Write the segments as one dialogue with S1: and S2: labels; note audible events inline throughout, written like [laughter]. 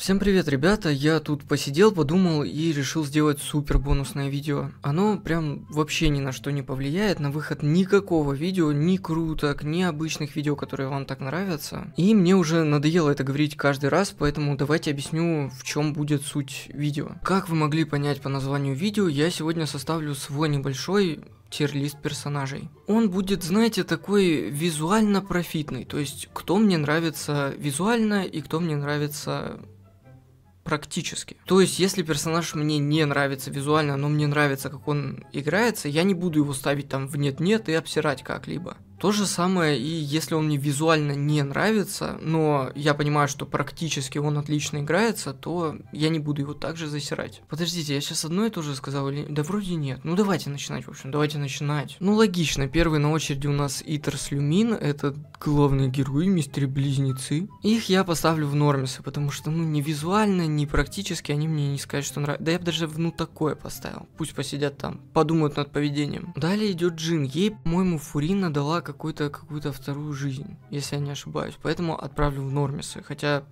S1: Всем привет, ребята, я тут посидел, подумал и решил сделать супер бонусное видео. Оно прям вообще ни на что не повлияет, на выход никакого видео, ни круток, ни обычных видео, которые вам так нравятся. И мне уже надоело это говорить каждый раз, поэтому давайте объясню, в чем будет суть видео. Как вы могли понять по названию видео, я сегодня составлю свой небольшой тирлист персонажей. Он будет, знаете, такой визуально профитный, то есть кто мне нравится визуально и кто мне нравится практически. То есть, если персонаж мне не нравится визуально, но мне нравится, как он играется, я не буду его ставить там в нет-нет и обсирать как-либо. То же самое и если он мне визуально не нравится, но я понимаю, что практически он отлично играется, то я не буду его также засирать. Подождите, я сейчас одно и то же сказал или... Да вроде нет. Ну давайте начинать, в общем, давайте начинать. Ну логично, первый на очереди у нас Итерс Люмин, это главный герой, мистер близнецы Их я поставлю в нормисы, потому что, ну, не визуально, не практически, они мне не скажут, что нравится. Да я бы даже ну такое поставил. Пусть посидят там, подумают над поведением. Далее идет Джин. Ей, по-моему, Фурина дала какую-то какую то вторую жизнь, если я не ошибаюсь. Поэтому отправлю в Нормисы. Хотя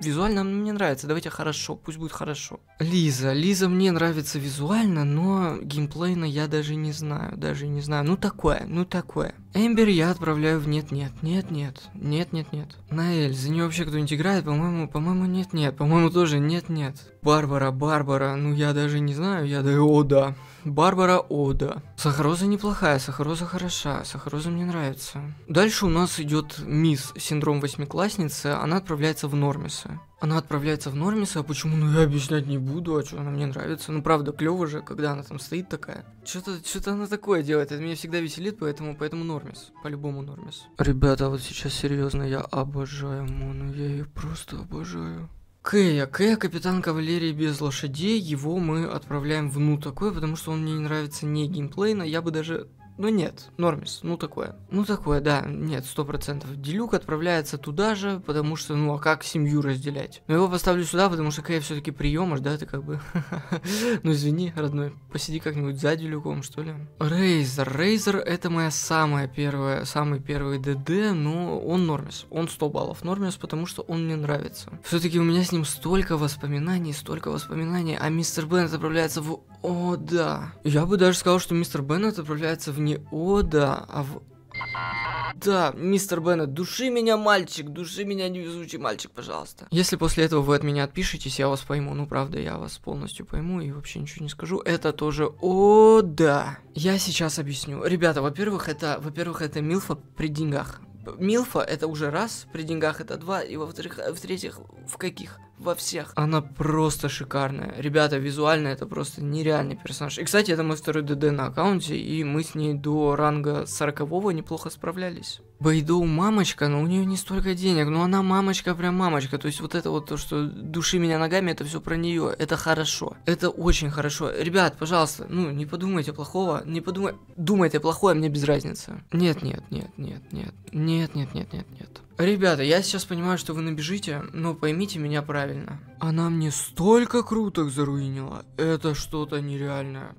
S1: Визуально мне нравится, давайте хорошо, пусть будет хорошо. Лиза, Лиза мне нравится визуально, но геймплейно я даже не знаю, даже не знаю. Ну такое, ну такое. Эмбер я отправляю в нет-нет, нет-нет, нет-нет-нет. Наэль, за нее вообще кто-нибудь играет? По-моему, по-моему, нет-нет, по-моему, тоже нет-нет. Барбара, Барбара, ну я даже не знаю, я да, о да. Барбара, о да. Сахароза неплохая, сахароза хороша, сахароза мне нравится. Дальше у нас идет мисс, синдром восьмиклассницы, она отправляется в Нормиса девушка. Она отправляется в Нормиса, а почему, ну я объяснять не буду, а что она мне нравится. Ну правда, клево же, когда она там стоит такая. Что-то что она такое делает, это меня всегда веселит, поэтому, поэтому Нормис, по-любому Нормис. Ребята, вот сейчас серьезно, я обожаю Мону, я ее просто обожаю. Кэя. Кэя, капитан кавалерии без лошадей, его мы отправляем в ну такое, потому что он мне не нравится не геймплейно, я бы даже ну нет, Нормис, ну такое. Ну такое, да, нет, сто процентов. Делюк отправляется туда же, потому что, ну а как семью разделять? Но ну, его поставлю сюда, потому что Кэй все-таки приемыш, да, ты как бы... [laughs] ну извини, родной, посиди как-нибудь за Делюком, что ли? Рейзер, Рейзер это моя самая первая, самый первый ДД, но он Нормис, он 100 баллов Нормис, потому что он мне нравится. Все-таки у меня с ним столько воспоминаний, столько воспоминаний, а мистер Бен отправляется в о, да. Я бы даже сказал, что мистер Беннет отправляется в не О, да, а в да, мистер Беннет, души меня, мальчик, души меня, невезучий мальчик, пожалуйста. Если после этого вы от меня отпишетесь, я вас пойму. Ну, правда, я вас полностью пойму и вообще ничего не скажу. Это тоже... О, да. Я сейчас объясню. Ребята, во-первых, это... Во-первых, это Милфа при деньгах. Милфа это уже раз, при деньгах это два, и во-вторых, в-третьих, в каких? во всех. Она просто шикарная. Ребята, визуально это просто нереальный персонаж. И, кстати, это мой второй ДД на аккаунте, и мы с ней до ранга 40 неплохо справлялись. Бейдоу мамочка, но ну, у нее не столько денег, но она мамочка, прям мамочка. То есть вот это вот то, что души меня ногами, это все про нее. Это хорошо. Это очень хорошо. Ребят, пожалуйста, ну не подумайте плохого, не подумайте, думайте плохое, мне без разницы. Нет, Нет, нет, нет, нет, нет, нет, нет, нет, нет, нет. Ребята, я сейчас понимаю, что вы набежите, но поймите меня правильно. Она мне столько круток заруинила. Это что-то нереальное.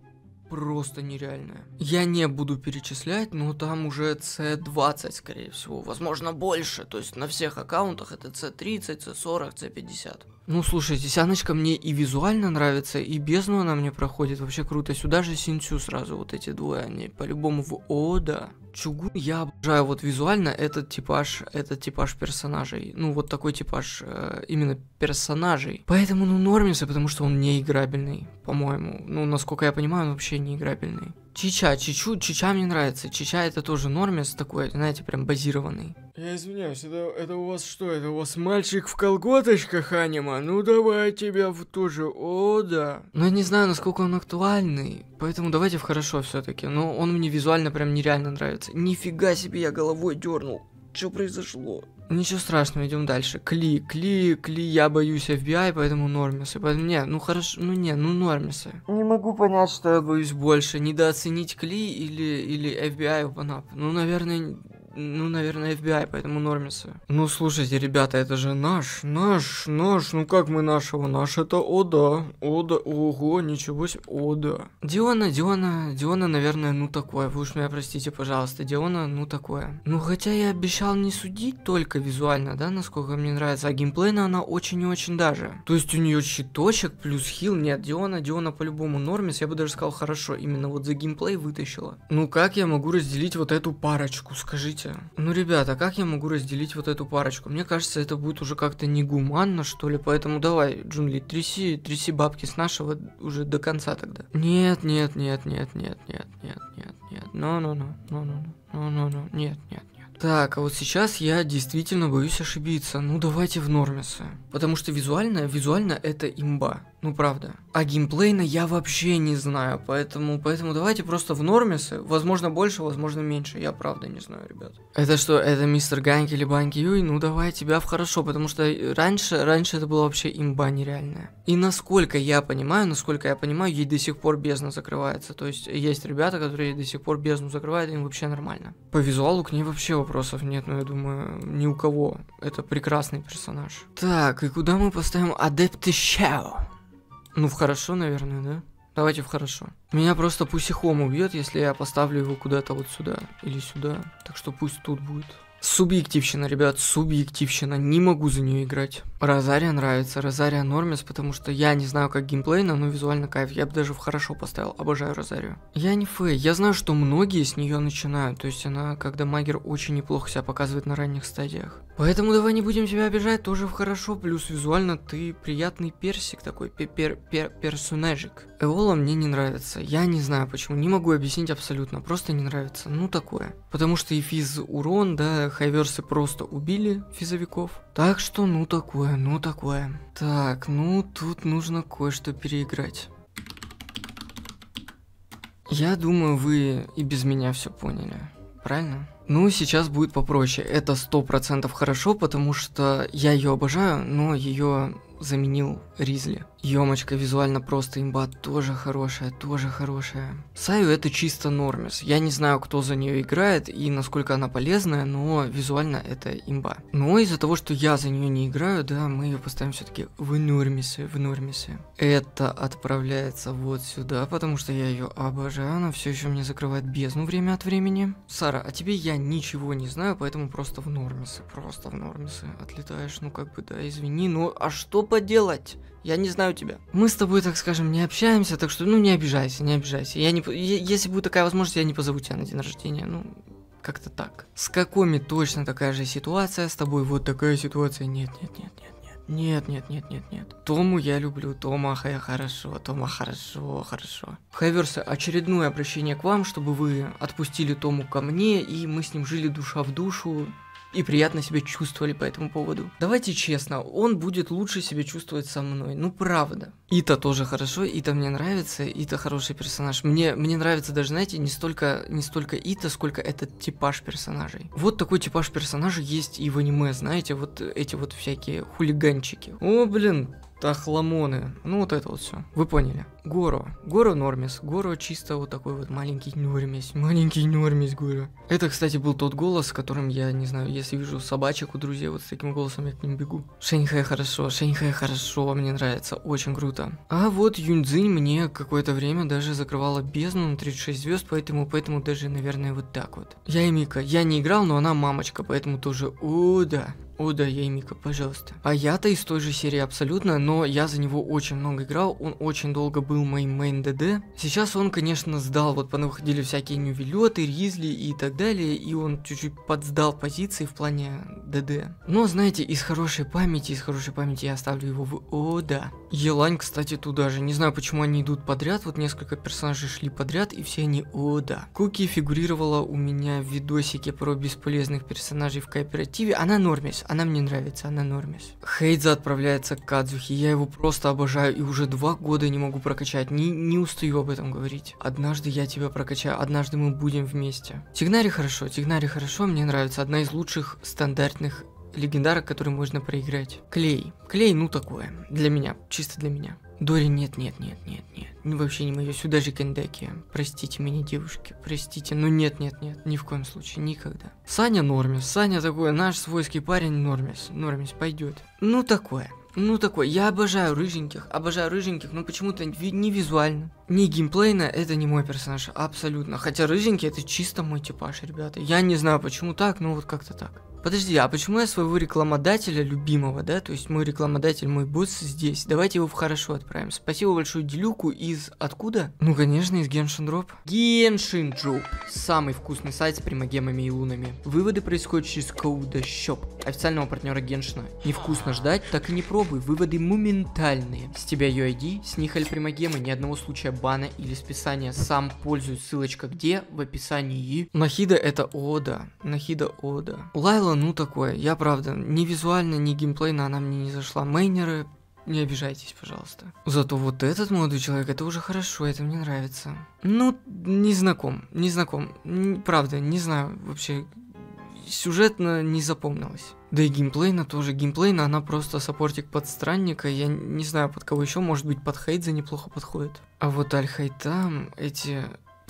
S1: Просто нереальное. Я не буду перечислять, но там уже C20, скорее всего. Возможно, больше. То есть на всех аккаунтах это C30, C40, C50. Ну, слушай, Сяночка мне и визуально нравится, и бездну она мне проходит. Вообще круто. Сюда же Синцю сразу вот эти двое, они по-любому в Ода. Чугун я обожаю вот визуально этот типаж, этот типаж персонажей. Ну, вот такой типаж э, именно персонажей. Поэтому, ну, нормится, потому что он неиграбельный, по-моему. Ну, насколько я понимаю, он вообще неиграбельный. Чича, Чичу, Чича мне нравится. Чича это тоже нормис такой, знаете, прям базированный. Я извиняюсь, это, это у вас что? Это у вас мальчик в колготочках, анима? Ну давай тебя в ту же, о да. Но ну, я не знаю, насколько он актуальный, поэтому давайте в хорошо все таки но ну, он мне визуально прям нереально нравится. Нифига себе, я головой дернул. Что произошло? Ничего страшного, идем дальше. Кли, кли, кли, я боюсь FBI, поэтому нормисы. Поэтому, не, ну хорошо, ну не, ну нормисы. Не могу понять, что я боюсь больше. Недооценить Кли или, или FBI open up. Ну, наверное, ну, наверное, FBI, поэтому нормисы. Ну, слушайте, ребята, это же наш, наш, наш, ну как мы нашего? Наш это Ода, Ода, ого, ничего себе, Ода. Диона, Диона, Диона, наверное, ну такое, вы уж меня простите, пожалуйста, Диона, ну такое. Ну, хотя я обещал не судить только визуально, да, насколько мне нравится, а геймплейно она очень и очень даже. То есть у нее щиточек плюс хил, нет, Диона, Диона по-любому нормис, я бы даже сказал, хорошо, именно вот за геймплей вытащила. Ну, как я могу разделить вот эту парочку, скажите? Слушайте, ну, ребята, а как я могу разделить вот эту парочку? Мне кажется, это будет уже как-то негуманно, что ли, поэтому давай, Джунли, тряси, тряси бабки с нашего уже до конца тогда. Нет, нет, нет, нет, нет, нет, нет, нет, нет, но, но, но, но, но, но, но, нет, нет. Так, а вот сейчас я действительно боюсь ошибиться. Ну давайте в нормисы. Потому что визуально, визуально это имба. Ну правда. А геймплейно я вообще не знаю, поэтому, поэтому давайте просто в нормисы. Возможно больше, возможно меньше. Я правда не знаю, ребят. Это что, это мистер Ганки или Банки Юй? Ну давай тебя в хорошо, потому что раньше, раньше это было вообще имба нереальная. И насколько я понимаю, насколько я понимаю, ей до сих пор бездна закрывается. То есть есть ребята, которые ей до сих пор бездну закрывают, им вообще нормально. По визуалу к ней вообще вопросов нет, но я думаю, ни у кого. Это прекрасный персонаж. Так, и куда мы поставим адепты Шао? Ну, в хорошо, наверное, да? Давайте в хорошо. Меня просто пусихом убьет, если я поставлю его куда-то вот сюда или сюда. Так что пусть тут будет. Субъективщина, ребят, субъективщина, не могу за нее играть. Розария нравится, Розария нормис, потому что я не знаю как геймплейно, но ну, визуально кайф, я бы даже в хорошо поставил, обожаю Розарию. Я не фей, я знаю, что многие с нее начинают, то есть она, когда магер очень неплохо себя показывает на ранних стадиях. Поэтому давай не будем тебя обижать, тоже в хорошо, плюс визуально ты приятный персик такой, пер пер пер персонажик. Эола мне не нравится, я не знаю почему, не могу объяснить абсолютно, просто не нравится, ну такое. Потому что эфиз урон, да, хайверсы просто убили физовиков. Так что ну такое, ну такое. Так, ну тут нужно кое-что переиграть. Я думаю, вы и без меня все поняли, правильно? Ну, сейчас будет попроще. Это сто процентов хорошо, потому что я ее обожаю, но ее заменил Ризли. Ёмочка визуально просто имба тоже хорошая, тоже хорошая. Саю это чисто нормис. Я не знаю, кто за нее играет и насколько она полезная, но визуально это имба. Но из-за того, что я за нее не играю, да, мы ее поставим все-таки в нормисы, в нормисы. Это отправляется вот сюда, потому что я ее обожаю. Она все еще мне закрывает бездну время от времени. Сара, а тебе я ничего не знаю, поэтому просто в нормисы, просто в нормисы. Отлетаешь, ну как бы да, извини, но а что поделать? Я не знаю тебя. Мы с тобой, так скажем, не общаемся, так что, ну, не обижайся, не обижайся. Я не, если будет такая возможность, я не позову тебя на день рождения. Ну, как-то так. С какими точно такая же ситуация, с тобой вот такая ситуация. Нет, нет, нет, нет. Нет, нет, нет, нет, нет. нет. Тому я люблю, Тома хэ, хорошо, Тома хорошо, хорошо. Хайверса, очередное обращение к вам, чтобы вы отпустили Тому ко мне, и мы с ним жили душа в душу, и приятно себя чувствовали по этому поводу. Давайте честно, он будет лучше себя чувствовать со мной, ну правда. Ита тоже хорошо, Ита мне нравится, Ита хороший персонаж. Мне, мне нравится даже, знаете, не столько, не столько Ита, сколько этот типаж персонажей. Вот такой типаж персонажей есть и в аниме, знаете, вот эти вот всякие хулиганчики. О, блин, Тахламоны. Ну, вот это вот все. Вы поняли. Горо. Горо Нормис. Горо чисто вот такой вот маленький Нормис. Маленький Нормис Горо. Это, кстати, был тот голос, которым я, не знаю, если вижу собачек у друзей, вот с таким голосом я к ним бегу. Шэньхэ хорошо, Шэньхэ хорошо, мне нравится, очень круто. А вот Юньцзинь мне какое-то время даже закрывала бездну на 36 звезд, поэтому, поэтому даже, наверное, вот так вот. Я и Мика. Я не играл, но она мамочка, поэтому тоже... О, да. О да, я пожалуйста. А я-то из той же серии абсолютно, но я за него очень много играл, он очень долго был моим мейн ДД. Сейчас он, конечно, сдал, вот выходили всякие нювелеты, ризли и так далее, и он чуть-чуть подсдал позиции в плане ДД. Но, знаете, из хорошей памяти, из хорошей памяти я оставлю его в... О да. Елань, кстати, туда же. Не знаю, почему они идут подряд, вот несколько персонажей шли подряд, и все они... О да. Куки фигурировала у меня в видосике про бесполезных персонажей в кооперативе, она нормится нравится, она мне нравится, она нормис. Хейдза отправляется к Кадзухе, я его просто обожаю и уже два года не могу прокачать, не, не устаю об этом говорить. Однажды я тебя прокачаю, однажды мы будем вместе. Тигнари хорошо, Тигнари хорошо, мне нравится, одна из лучших стандартных легендарок, которые можно проиграть. Клей. Клей, ну такое. Для меня. Чисто для меня. Дори, нет, нет, нет, нет, нет. Ну, вообще не мое, сюда же Кендеки. Простите меня, девушки, простите. Ну нет, нет, нет, ни в коем случае, никогда. Саня Нормис, Саня такой, наш свойский парень Нормис. Нормис пойдет. Ну такое. Ну такое, я обожаю рыженьких, обожаю рыженьких, но почему-то ви не визуально. Не геймплейно, это не мой персонаж, абсолютно. Хотя рыженький это чисто мой типаж, ребята. Я не знаю, почему так, но вот как-то так. Подожди, а почему я своего рекламодателя любимого, да? То есть мой рекламодатель, мой босс здесь. Давайте его в хорошо отправим. Спасибо большое Делюку из... Откуда? Ну, конечно, из Геншин Дроп. Геншин Дроп. Самый вкусный сайт с примагемами и лунами. Выводы происходят через Коуда Shop, официального партнера Геншина. Невкусно ждать, так и не пробуй. Выводы моментальные. С тебя UID, с них альпримагемы, ни одного случая бана или списания. Сам пользуюсь, ссылочка где, в описании. Нахида это Ода. Нахида Ода. Лайла было, ну, такое. Я, правда, ни визуально, ни геймплейно она мне не зашла. Мейнеры, не обижайтесь, пожалуйста. Зато вот этот молодой человек, это уже хорошо, это мне нравится. Ну, не знаком, не знаком. Правда, не знаю вообще, сюжетно не запомнилось. Да и геймплейна тоже. Геймплейна она просто саппортик под странника. Я не знаю, под кого еще, может быть, под Хейдза неплохо подходит. А вот Аль-Хайтам, эти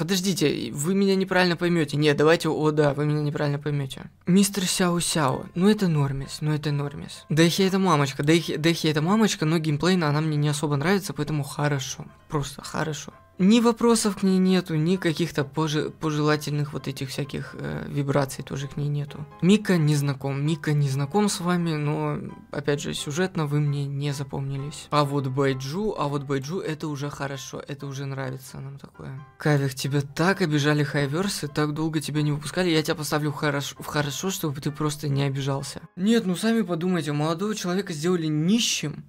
S1: Подождите, вы меня неправильно поймете. Нет, давайте, о да, вы меня неправильно поймете. Мистер Сяо Сяо, ну это нормис, ну это нормис. Дэхи это мамочка, Дэхи, Дэхи это мамочка, но геймплейно она мне не особо нравится, поэтому хорошо, просто хорошо ни вопросов к ней нету, ни каких-то пожи- пожелательных вот этих всяких э, вибраций тоже к ней нету. Мика не знаком, Мика не знаком с вами, но, опять же, сюжетно вы мне не запомнились. А вот Байджу, а вот Байджу это уже хорошо, это уже нравится нам такое. Кавих, тебя так обижали хайверсы, так долго тебя не выпускали, я тебя поставлю в хорошо, в хорошо, чтобы ты просто не обижался. Нет, ну сами подумайте, молодого человека сделали нищим,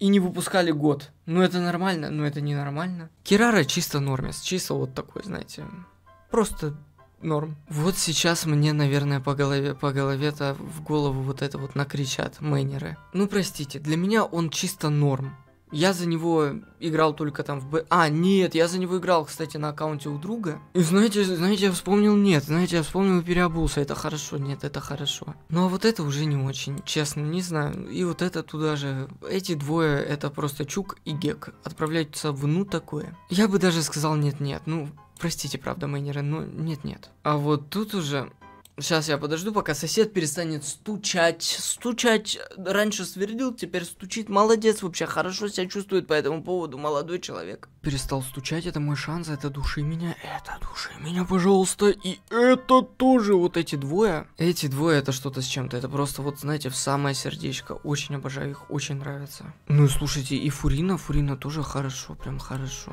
S1: и не выпускали год. Ну это нормально, но это не нормально. Кирара чисто нормис, чисто вот такой, знаете, просто норм. Вот сейчас мне, наверное, по голове, по голове-то в голову вот это вот накричат мейнеры. Ну простите, для меня он чисто норм. Я за него играл только там в Б... А, нет, я за него играл, кстати, на аккаунте у друга. И знаете, знаете, я вспомнил, нет, знаете, я вспомнил и переобулся. Это хорошо, нет, это хорошо. Ну, а вот это уже не очень, честно, не знаю. И вот это туда же. Эти двое, это просто Чук и Гек. Отправляются в ну такое. Я бы даже сказал нет-нет, ну, Простите, правда, майнеры, но ну, нет-нет. А вот тут уже Сейчас я подожду, пока сосед перестанет стучать. Стучать э, раньше свердил, теперь стучит. Молодец, вообще хорошо себя чувствует по этому поводу, молодой человек. Перестал стучать, это мой шанс, это души меня, это души меня, пожалуйста. И это тоже, вот эти двое. Эти двое, это что-то с чем-то, это просто вот, знаете, в самое сердечко. Очень обожаю их, очень нравится. Ну и слушайте, и Фурина, Фурина тоже хорошо, прям хорошо.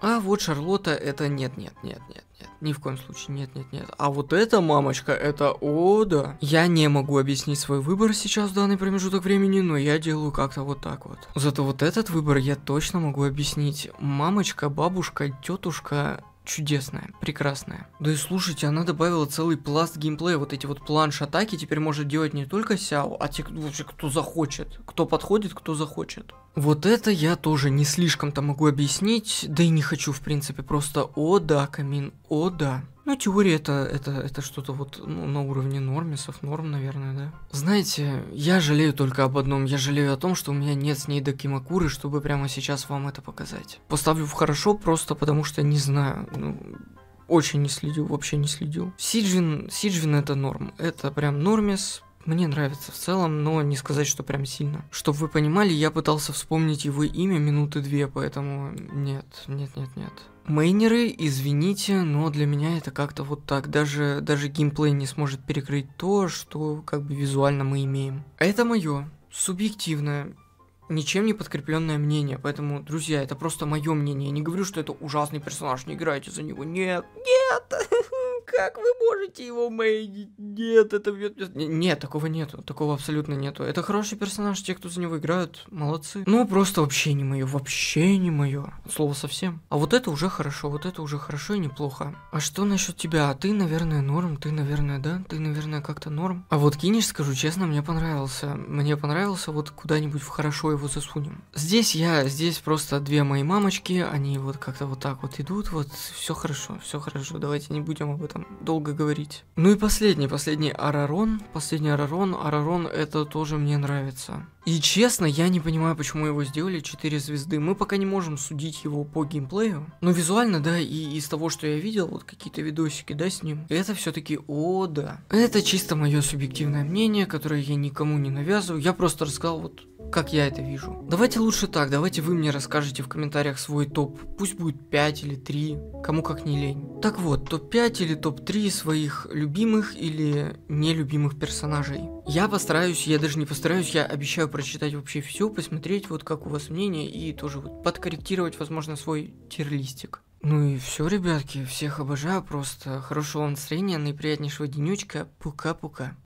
S1: А вот Шарлотта это нет, нет, нет, нет, нет. Ни в коем случае, нет, нет, нет. А вот эта мамочка, это о, да. Я не могу объяснить свой выбор сейчас в данный промежуток времени, но я делаю как-то вот так вот. Зато вот этот выбор я точно могу объяснить. Мамочка, бабушка, тетушка, чудесная, прекрасная. Да и слушайте, она добавила целый пласт геймплея, вот эти вот планш атаки теперь может делать не только Сяо, а те, вообще кто захочет, кто подходит, кто захочет. Вот это я тоже не слишком-то могу объяснить, да и не хочу, в принципе, просто «О да, камин, о да». Ну, теория это, это, это что-то вот ну, на уровне нормисов, норм, наверное, да. Знаете, я жалею только об одном. Я жалею о том, что у меня нет с ней до Кимакуры, чтобы прямо сейчас вам это показать. Поставлю в хорошо просто потому, что не знаю. Ну, очень не следил, вообще не следил. Сиджвин Сиджвин это норм. Это прям нормис, мне нравится в целом, но не сказать, что прям сильно. Чтобы вы понимали, я пытался вспомнить его имя минуты две, поэтому нет, нет, нет, нет. Мейнеры, извините, но для меня это как-то вот так. Даже, даже геймплей не сможет перекрыть то, что как бы визуально мы имеем. Это мое субъективное ничем не подкрепленное мнение. Поэтому, друзья, это просто мое мнение. Я не говорю, что это ужасный персонаж, не играйте за него. Нет, нет. [laughs] как вы можете его мейнить? Нет, это... Нет, нет такого нету, такого абсолютно нету. Это хороший персонаж, те, кто за него играют, молодцы. Ну, просто вообще не мое, вообще не мое. Слово совсем. А вот это уже хорошо, вот это уже хорошо и неплохо. А что насчет тебя? А ты, наверное, норм, ты, наверное, да? Ты, наверное, как-то норм. А вот кинешь, скажу честно, мне понравился. Мне понравился, вот куда-нибудь в хорошо его засунем. Здесь я, здесь просто две мои мамочки, они вот как-то вот так вот идут, вот все хорошо, все хорошо, давайте не будем об этом этом долго говорить. Ну и последний, последний Арарон. Последний Арарон. Арарон это тоже мне нравится. И честно, я не понимаю, почему его сделали 4 звезды. Мы пока не можем судить его по геймплею. Но визуально, да, и из того, что я видел, вот какие-то видосики, да, с ним, это все-таки о, да. Это чисто мое субъективное мнение, которое я никому не навязываю. Я просто рассказал вот как я это вижу. Давайте лучше так, давайте вы мне расскажете в комментариях свой топ. Пусть будет 5 или 3, кому как не лень. Так вот, топ-5 или топ-3 своих любимых или нелюбимых персонажей. Я постараюсь, я даже не постараюсь, я обещаю прочитать вообще все, посмотреть, вот как у вас мнение, и тоже вот подкорректировать, возможно, свой тирлистик. Ну и все, ребятки, всех обожаю, просто хорошего настроения, наиприятнейшего денечка, пука-пука.